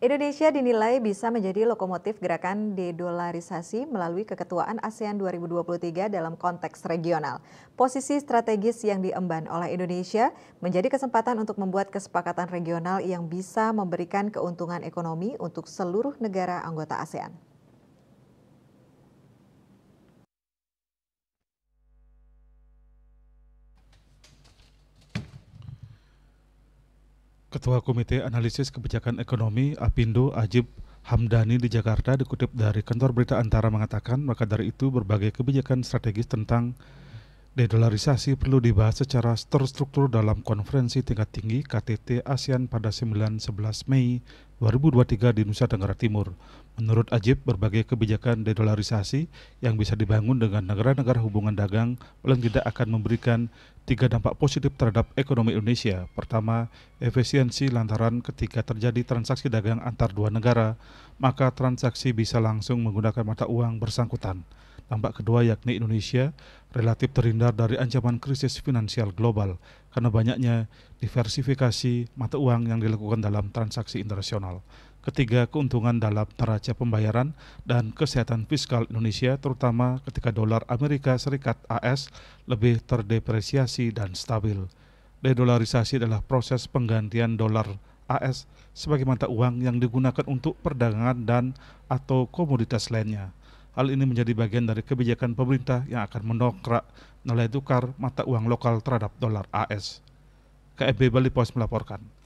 Indonesia dinilai bisa menjadi lokomotif gerakan dedolarisasi melalui keketuaan ASEAN 2023 dalam konteks regional. Posisi strategis yang diemban oleh Indonesia menjadi kesempatan untuk membuat kesepakatan regional yang bisa memberikan keuntungan ekonomi untuk seluruh negara anggota ASEAN. Ketua Komite Analisis Kebijakan Ekonomi Apindo Ajib Hamdani di Jakarta dikutip dari kantor berita Antara mengatakan maka dari itu berbagai kebijakan strategis tentang Dedolarisasi perlu dibahas secara terstruktur dalam konferensi tingkat tinggi KTT ASEAN pada 9-11 Mei 2023 di Nusa Tenggara Timur. Menurut Ajib, berbagai kebijakan dedolarisasi yang bisa dibangun dengan negara-negara hubungan dagang paling tidak akan memberikan tiga dampak positif terhadap ekonomi Indonesia. Pertama, efisiensi lantaran ketika terjadi transaksi dagang antar dua negara, maka transaksi bisa langsung menggunakan mata uang bersangkutan. Tampak kedua yakni Indonesia relatif terhindar dari ancaman krisis finansial global karena banyaknya diversifikasi mata uang yang dilakukan dalam transaksi internasional. Ketiga, keuntungan dalam neraca pembayaran dan kesehatan fiskal Indonesia terutama ketika dolar Amerika Serikat AS lebih terdepresiasi dan stabil. Dedolarisasi adalah proses penggantian dolar AS sebagai mata uang yang digunakan untuk perdagangan dan atau komoditas lainnya. Hal ini menjadi bagian dari kebijakan pemerintah yang akan mendongkrak nilai tukar mata uang lokal terhadap dolar AS. KMB Bali Post melaporkan.